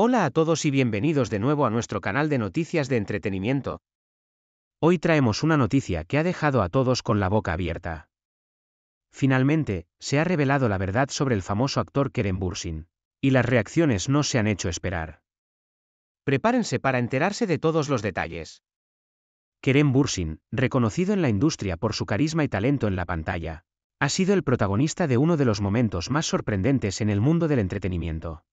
Hola a todos y bienvenidos de nuevo a nuestro canal de noticias de entretenimiento. Hoy traemos una noticia que ha dejado a todos con la boca abierta. Finalmente, se ha revelado la verdad sobre el famoso actor Kerem Bursin, y las reacciones no se han hecho esperar. Prepárense para enterarse de todos los detalles. Keren Bursin, reconocido en la industria por su carisma y talento en la pantalla, ha sido el protagonista de uno de los momentos más sorprendentes en el mundo del entretenimiento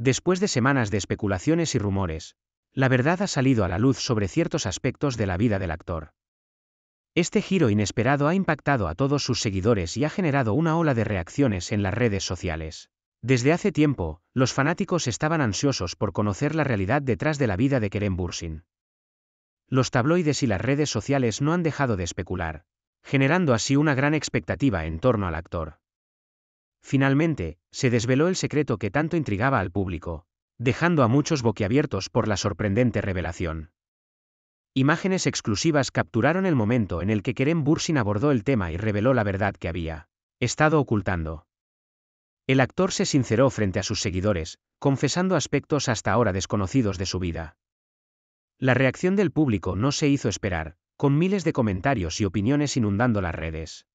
Después de semanas de especulaciones y rumores, la verdad ha salido a la luz sobre ciertos aspectos de la vida del actor. Este giro inesperado ha impactado a todos sus seguidores y ha generado una ola de reacciones en las redes sociales. Desde hace tiempo, los fanáticos estaban ansiosos por conocer la realidad detrás de la vida de Kerem Bursin. Los tabloides y las redes sociales no han dejado de especular, generando así una gran expectativa en torno al actor. Finalmente, se desveló el secreto que tanto intrigaba al público, dejando a muchos boquiabiertos por la sorprendente revelación. Imágenes exclusivas capturaron el momento en el que Kerem Bursin abordó el tema y reveló la verdad que había estado ocultando. El actor se sinceró frente a sus seguidores, confesando aspectos hasta ahora desconocidos de su vida. La reacción del público no se hizo esperar, con miles de comentarios y opiniones inundando las redes.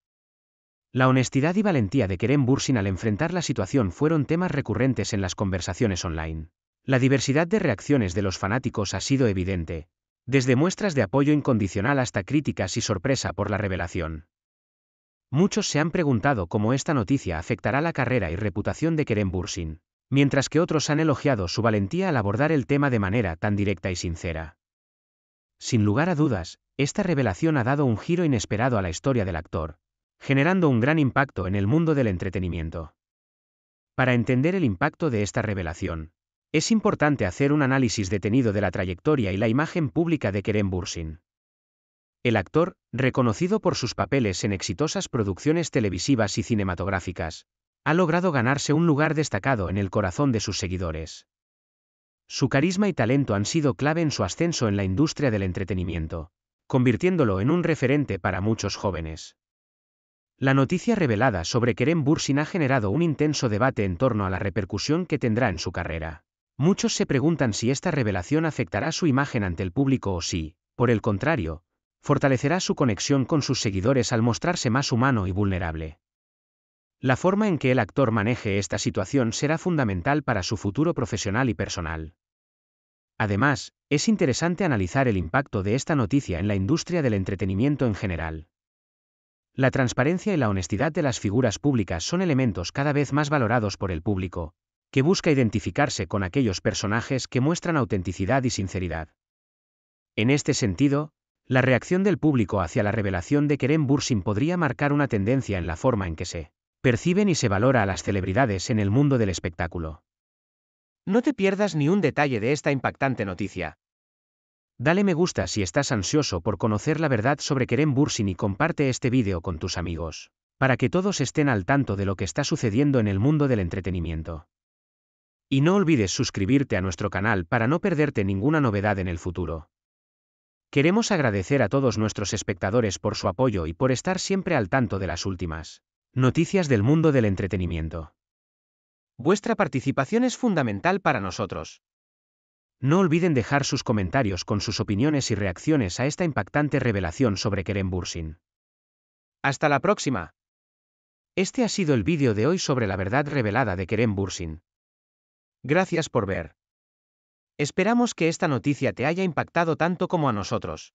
La honestidad y valentía de Kerem Bursin al enfrentar la situación fueron temas recurrentes en las conversaciones online. La diversidad de reacciones de los fanáticos ha sido evidente, desde muestras de apoyo incondicional hasta críticas y sorpresa por la revelación. Muchos se han preguntado cómo esta noticia afectará la carrera y reputación de Kerem Bursin, mientras que otros han elogiado su valentía al abordar el tema de manera tan directa y sincera. Sin lugar a dudas, esta revelación ha dado un giro inesperado a la historia del actor, generando un gran impacto en el mundo del entretenimiento. Para entender el impacto de esta revelación, es importante hacer un análisis detenido de la trayectoria y la imagen pública de Kerem Bursin. El actor, reconocido por sus papeles en exitosas producciones televisivas y cinematográficas, ha logrado ganarse un lugar destacado en el corazón de sus seguidores. Su carisma y talento han sido clave en su ascenso en la industria del entretenimiento, convirtiéndolo en un referente para muchos jóvenes. La noticia revelada sobre Kerem Bursin ha generado un intenso debate en torno a la repercusión que tendrá en su carrera. Muchos se preguntan si esta revelación afectará su imagen ante el público o si, por el contrario, fortalecerá su conexión con sus seguidores al mostrarse más humano y vulnerable. La forma en que el actor maneje esta situación será fundamental para su futuro profesional y personal. Además, es interesante analizar el impacto de esta noticia en la industria del entretenimiento en general. La transparencia y la honestidad de las figuras públicas son elementos cada vez más valorados por el público, que busca identificarse con aquellos personajes que muestran autenticidad y sinceridad. En este sentido, la reacción del público hacia la revelación de Kerem Bursin podría marcar una tendencia en la forma en que se perciben y se valora a las celebridades en el mundo del espectáculo. No te pierdas ni un detalle de esta impactante noticia. Dale me gusta si estás ansioso por conocer la verdad sobre Kerem Bursin y comparte este vídeo con tus amigos, para que todos estén al tanto de lo que está sucediendo en el mundo del entretenimiento. Y no olvides suscribirte a nuestro canal para no perderte ninguna novedad en el futuro. Queremos agradecer a todos nuestros espectadores por su apoyo y por estar siempre al tanto de las últimas noticias del mundo del entretenimiento. Vuestra participación es fundamental para nosotros. No olviden dejar sus comentarios con sus opiniones y reacciones a esta impactante revelación sobre Kerem Bursin. ¡Hasta la próxima! Este ha sido el vídeo de hoy sobre la verdad revelada de Kerem Bursin. Gracias por ver. Esperamos que esta noticia te haya impactado tanto como a nosotros.